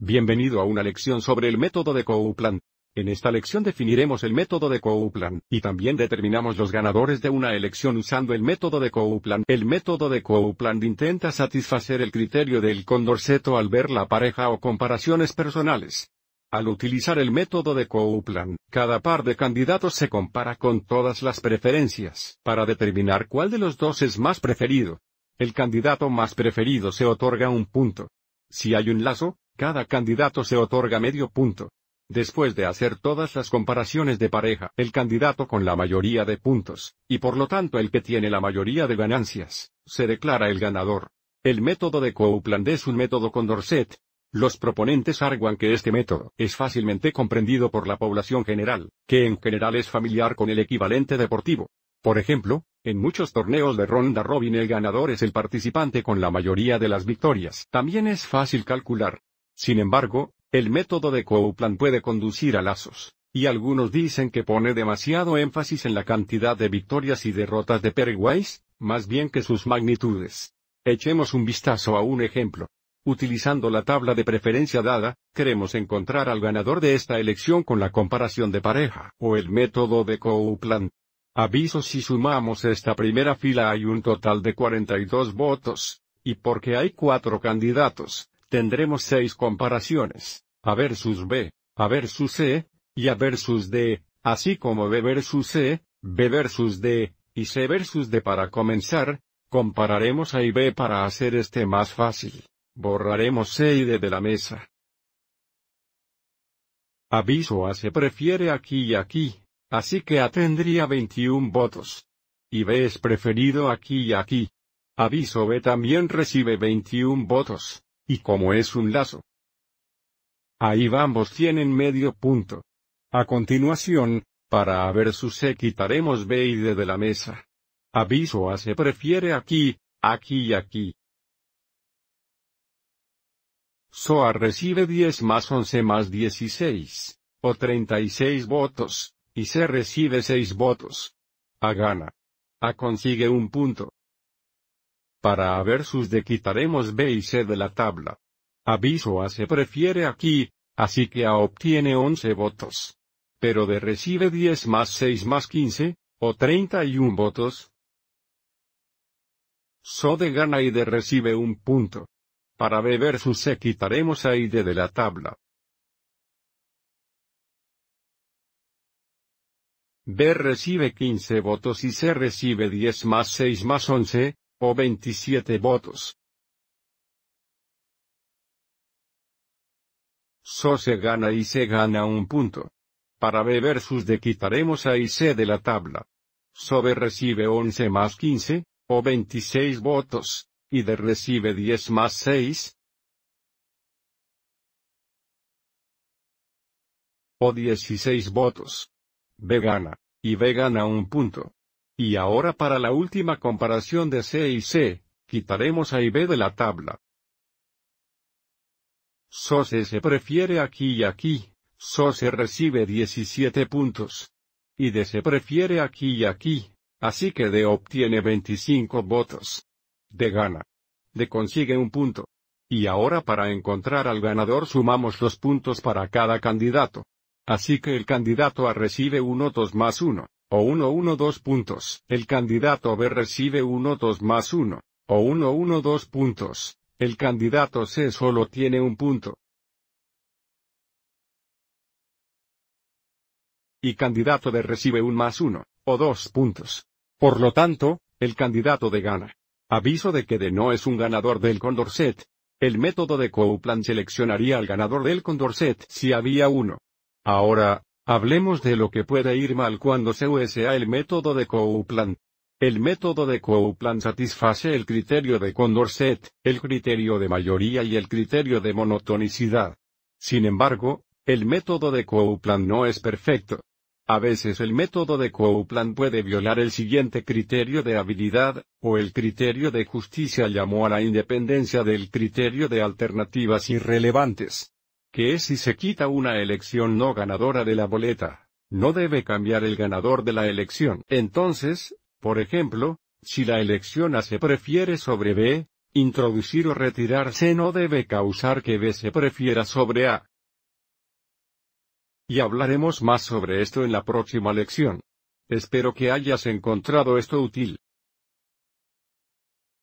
Bienvenido a una lección sobre el método de Coupland. En esta lección definiremos el método de Coupland, y también determinamos los ganadores de una elección usando el método de Coupland. El método de Coupland intenta satisfacer el criterio del Condorceto al ver la pareja o comparaciones personales. Al utilizar el método de Coupland, cada par de candidatos se compara con todas las preferencias, para determinar cuál de los dos es más preferido. El candidato más preferido se otorga un punto. Si hay un lazo, cada candidato se otorga medio punto. Después de hacer todas las comparaciones de pareja, el candidato con la mayoría de puntos, y por lo tanto el que tiene la mayoría de ganancias, se declara el ganador. El método de Coupland es un método con Dorset. Los proponentes arguan que este método es fácilmente comprendido por la población general, que en general es familiar con el equivalente deportivo. Por ejemplo, en muchos torneos de ronda robin el ganador es el participante con la mayoría de las victorias. También es fácil calcular sin embargo, el método de Coupland puede conducir a lazos, y algunos dicen que pone demasiado énfasis en la cantidad de victorias y derrotas de Paraguay, más bien que sus magnitudes. Echemos un vistazo a un ejemplo. Utilizando la tabla de preferencia dada, queremos encontrar al ganador de esta elección con la comparación de pareja o el método de Coupland. Aviso si sumamos esta primera fila hay un total de 42 votos, y porque hay cuatro candidatos, tendremos seis comparaciones, A versus B, A versus C, y A versus D, así como B versus C, B versus D, y C versus D para comenzar, compararemos A y B para hacer este más fácil. Borraremos C y D de la mesa. Aviso A se prefiere aquí y aquí, así que A tendría 21 votos. Y B es preferido aquí y aquí. Aviso B también recibe 21 votos. Y como es un lazo. Ahí ambos tienen medio punto. A continuación, para a versus se quitaremos B y D de la mesa. Aviso A se prefiere aquí, aquí y aquí. SOA recibe 10 más 11 más 16, o 36 votos, y se recibe 6 votos. A gana. A consigue un punto. Para a versus de quitaremos B y C de la tabla. Aviso A se prefiere aquí, así que A obtiene 11 votos. Pero de recibe 10 más 6 más 15, o 31 votos. So de gana y de recibe un punto. Para B versus C quitaremos A y D de la tabla. B recibe 15 votos y C recibe 10 más 6 más 11, o 27 votos. So se gana y se gana un punto. Para B versus D quitaremos a IC de la tabla. So B recibe 11 más 15, o 26 votos, y D recibe 10 más 6. O 16 votos. B gana, y B gana un punto. Y ahora para la última comparación de C y C, quitaremos A y B de la tabla. SOSE se prefiere aquí y aquí, SOSE recibe 17 puntos. Y D se prefiere aquí y aquí, así que D obtiene 25 votos. D gana. D consigue un punto. Y ahora para encontrar al ganador sumamos los puntos para cada candidato. Así que el candidato A recibe 1 2 más uno o 1 1 2 puntos, el candidato B recibe 1 2 más 1, o 1 1 2 puntos, el candidato C solo tiene un punto. Y candidato D recibe un más 1, o 2 puntos. Por lo tanto, el candidato D gana. Aviso de que D no es un ganador del Condorcet. El método de Coupland seleccionaría al ganador del Condorcet si había uno. Ahora, Hablemos de lo que puede ir mal cuando se usa el método de Coupland. El método de Coupland satisface el criterio de Condorcet, el criterio de mayoría y el criterio de monotonicidad. Sin embargo, el método de Coupland no es perfecto. A veces el método de Coupland puede violar el siguiente criterio de habilidad, o el criterio de justicia llamó a la independencia del criterio de alternativas irrelevantes que es si se quita una elección no ganadora de la boleta, no debe cambiar el ganador de la elección. Entonces, por ejemplo, si la elección A se prefiere sobre B, introducir o retirar C no debe causar que B se prefiera sobre A. Y hablaremos más sobre esto en la próxima lección. Espero que hayas encontrado esto útil.